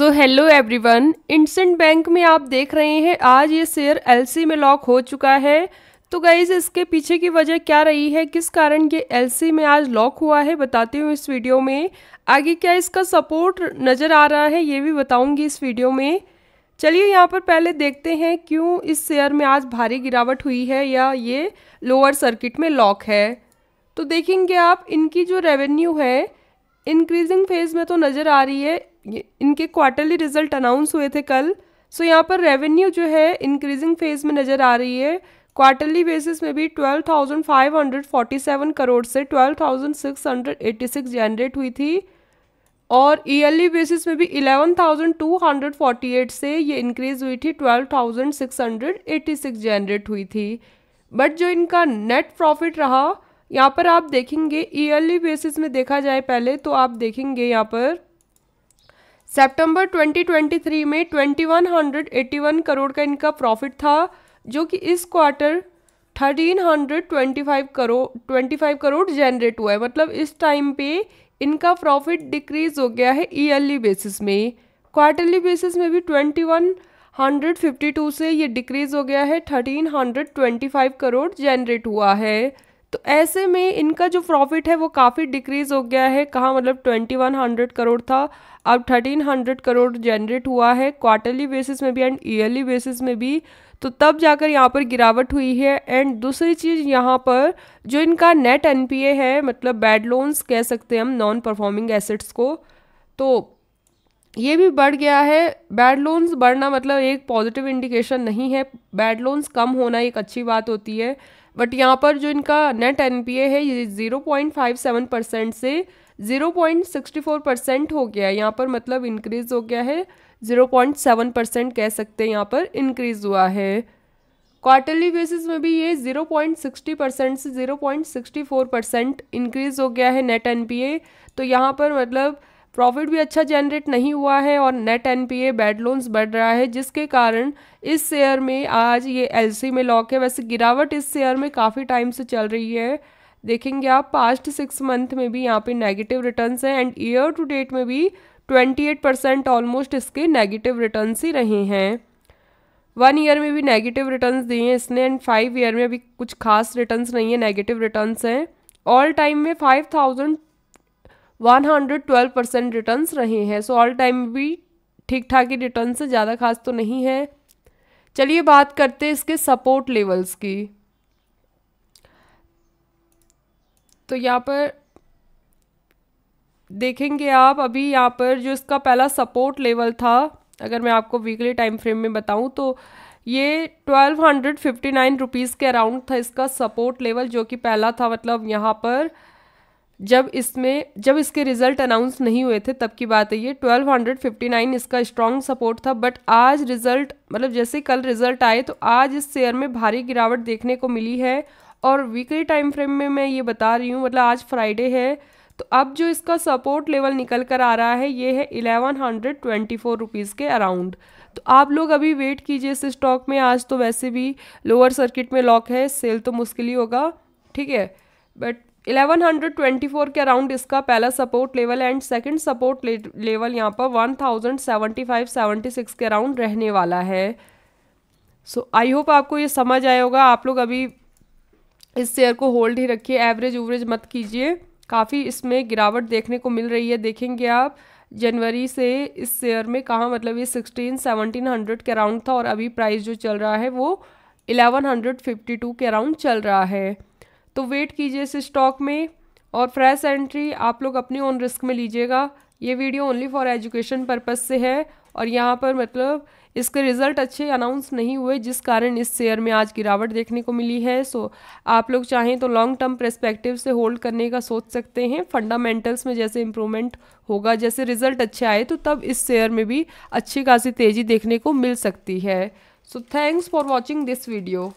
सो hello everyone IndusInd Bank में आप देख रहे हैं आज ये शेयर एलसी में लॉक हो चुका है तो गाइज इसके पीछे की वजह क्या रही है किस कारण ये एलसी में आज लॉक हुआ है बताती हूँ इस वीडियो में आगे क्या इसका सपोर्ट नज़र आ रहा है ये भी बताऊँगी इस वीडियो में चलिए यहाँ पर पहले देखते हैं क्यों इस शेयर में आज भारी गिरावट हुई है या ये लोअर सर्किट में लॉक है तो देखेंगे आप इनकी जो रेवेन्यू है इंक्रीजिंग फेज में तो नज़र आ रही है इनके क्वार्टरली रिजल्ट अनाउंस हुए थे कल सो यहाँ पर रेवेन्यू जो है इंक्रीजिंग फेज में नज़र आ रही है क्वार्टरली बेसिस में भी 12,547 करोड़ से 12,686 जनरेट हुई थी और ईयरली बेसिस में भी 11,248 से ये इंक्रीज हुई थी 12,686 जनरेट हुई थी बट जो इनका नेट प्रॉफिट रहा यहाँ पर आप देखेंगे ईयरली बेसिस में देखा जाए पहले तो आप देखेंगे यहाँ पर सितंबर 2023 में 2181 करोड़ का इनका प्रॉफिट था जो कि इस क्वार्टर 1325 करोड़ 25 करोड़ जनरेट हुआ है मतलब इस टाइम पे इनका प्रॉफिट डिक्रीज हो गया है ईयरली बेसिस में क्वार्टरली बेसिस में भी 2152 से ये डिक्रीज हो गया है 1325 करोड़ जनरेट हुआ है तो ऐसे में इनका जो प्रॉफिट है वो काफ़ी डिक्रीज़ हो गया है कहाँ मतलब 2100 करोड़ था अब 1300 करोड़ जनरेट हुआ है क्वार्टरली बेसिस में भी एंड ईयरली बेसिस में भी तो तब जाकर यहाँ पर गिरावट हुई है एंड दूसरी चीज़ यहाँ पर जो इनका नेट एन है मतलब बैड लोन्स कह सकते हैं हम नॉन परफॉर्मिंग एसेट्स को तो ये भी बढ़ गया है बैड लोन्स बढ़ना मतलब एक पॉजिटिव इंडिकेशन नहीं है बैड लोन्स कम होना एक अच्छी बात होती है बट यहाँ पर जो इनका नेट एन है ये zero point five seven percent से zero point sixty four percent हो गया है यहाँ पर मतलब इंक्रीज़ हो गया है ज़ीरो पॉइंट सेवन परसेंट कह सकते हैं यहाँ पर इंक्रीज़ हुआ है क्वार्टरली बेसिस में भी ये ज़ीरो पॉइंट सिक्सटी परसेंट से zero point sixty four percent increase हो गया है नेट एन तो यहाँ पर मतलब प्रॉफिट भी अच्छा जनरेट नहीं हुआ है और नेट एनपीए बैड लोन्स बढ़ रहा है जिसके कारण इस शेयर में आज ये एलसी में लॉक है वैसे गिरावट इस शेयर में काफ़ी टाइम से चल रही है देखेंगे आप पास्ट सिक्स मंथ में भी यहाँ पे नेगेटिव रिटर्न्स हैं एंड ईयर टू डेट में भी 28 परसेंट ऑलमोस्ट इसके नेगेटिव रिटर्न्स ही रहे हैं वन ईयर में भी नेगेटिव रिटर्न्स दिए हैं इसने एंड फाइव ईयर में अभी कुछ खास रिटर्न्स नहीं है नेगेटिव रिटर्न्स हैं ऑल टाइम में फाइव थाउजेंड 112 परसेंट रिटर्न रहे हैं सो ऑल टाइम भी ठीक ठाक ही रिटर्न से ज़्यादा खास तो नहीं है चलिए बात करते हैं इसके सपोर्ट लेवल्स की तो यहाँ पर देखेंगे आप अभी यहाँ पर जो इसका पहला सपोर्ट लेवल था अगर मैं आपको वीकली टाइम फ्रेम में बताऊं तो ये twelve hundred fifty nine rupees के अराउंड था इसका सपोर्ट लेवल जो कि पहला था मतलब यहाँ पर जब इसमें जब इसके रिजल्ट अनाउंस नहीं हुए थे तब की बात है ये 1259 इसका स्ट्रॉन्ग सपोर्ट था बट आज रिजल्ट मतलब जैसे कल रिजल्ट आए तो आज इस शेयर में भारी गिरावट देखने को मिली है और वीकली टाइम फ्रेम में मैं ये बता रही हूँ मतलब आज फ्राइडे है तो अब जो इसका सपोर्ट लेवल निकल कर आ रहा है ये है eleven hundred twenty four rupees के अराउंड तो आप लोग अभी वेट कीजिए इस स्टॉक में आज तो वैसे भी लोअर सर्किट में लॉक है सेल तो मुश्किल ही होगा ठीक है बट 1124 के अराउंड इसका पहला support level and second support level यहाँ पर 1075 76 के अराउंड रहने वाला है सो आई होप आपको ये समझ आया होगा आप लोग अभी इस शेयर को होल्ड ही रखिए एवरेज उवरेज मत कीजिए काफ़ी इसमें गिरावट देखने को मिल रही है देखेंगे आप जनवरी से इस शेयर में कहाँ मतलब ये सिक्सटीन सेवनटीन हंड्रेड के अराउंड था और अभी प्राइस जो चल रहा है वो एलेवन हंड्रेड फिफ्टी टू के अराउंड चल रहा है तो वेट कीजिए इस स्टॉक में और फ्रेश एंट्री आप लोग अपने ओन रिस्क में लीजिएगा ये video only for education purpose से है और यहाँ पर मतलब इसके रिज़ल्ट अच्छे अनाउंस नहीं हुए जिस कारण इस शेयर में आज गिरावट देखने को मिली है सो आप लोग चाहें तो लॉन्ग टर्म प्रस्पेक्टिव से होल्ड करने का सोच सकते हैं फंडामेंटल्स में जैसे इम्प्रूवमेंट होगा जैसे रिज़ल्ट अच्छे आए तो तब इस शेयर में भी अच्छी खासी तेज़ी देखने को मिल सकती है so thanks for watching this video